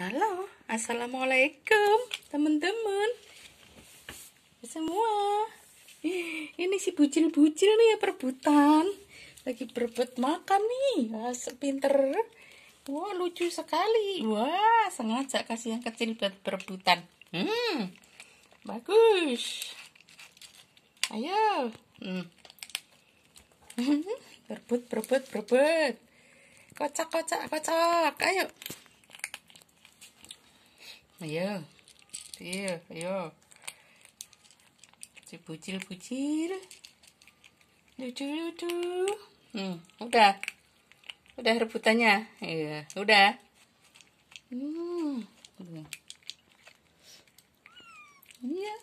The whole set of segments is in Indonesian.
Halo, assalamualaikum teman-teman semua. Ini si bucil-bucil nih ya perbutan, lagi berebut makan nih. Wah, sepinter. Wah, lucu sekali. Wah, sengaja kasih yang kecil buat perbutan Hmm, bagus. Ayo. Hmm. berebut, berebut, berebut. Kocak, kocak, kocak. Ayo. Ayo. Ayo, ayo. Si bucil-bucil. Lucu-lucu. Hmm, udah. Udah rebutannya. Iya, udah. Hmm. Iya.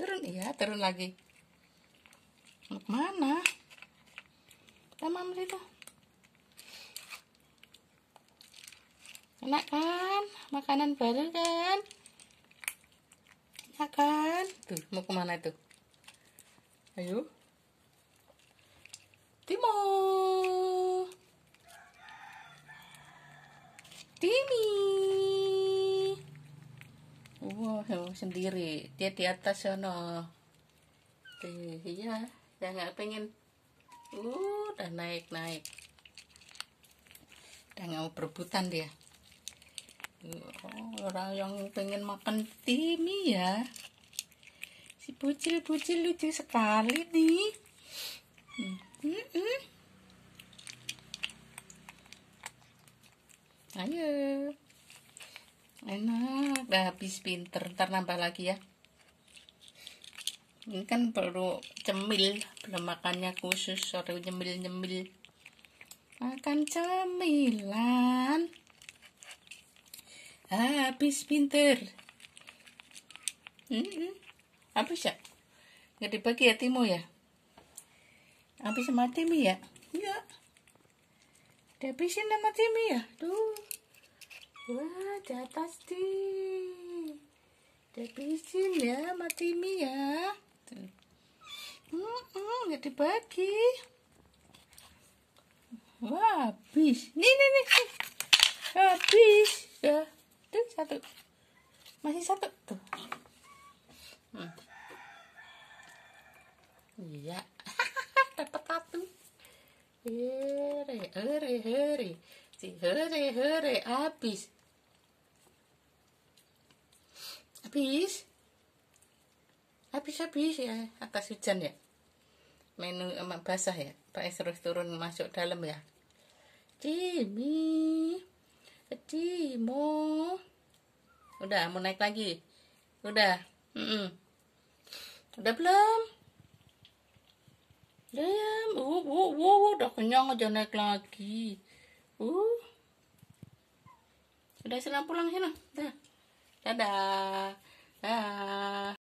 Turun, iya, turun lagi. Mau kemana? Tamam, Lita. enak kan makanan baru kan enak kan tuh mau kemana itu ayo Timo Timi wow sendiri dia di atas sana tuh eh, iya dia nggak pengen uh udah naik naik Jangan nggak mau berebutan dia orang yang pengen makan timi ya si bocil-bocil lucu sekali nih ayo enak udah habis pinter ntar nambah lagi ya ini kan baru cemil belum makannya khusus sore nyemil nyemil makan cemilan Ah, habis pinter. hmm, Habis ya? Nggak dibagi ya Timo ya? Habis sama Timi ya? iya Dihabisin sama Timi ya? Duh. Wah, di atas deh. Dihabisin ya sama Timi ya. Tuh. Hmm, hmm, nggak dibagi. Wah, habis. Nih, nih, nih. Habis. Ya satu masih satu tuh iya dapat satu hore hore hore si hore hore habis habis habis habis ya atas hujan ya menu emang basah ya Pak terus turun masuk dalam ya Jimmy Cimo udah mau naik lagi udah mm -mm. udah belum belum uh, uh, uh, uh, udah kenyang aja naik lagi uh udah senang pulang sana dah dadah dah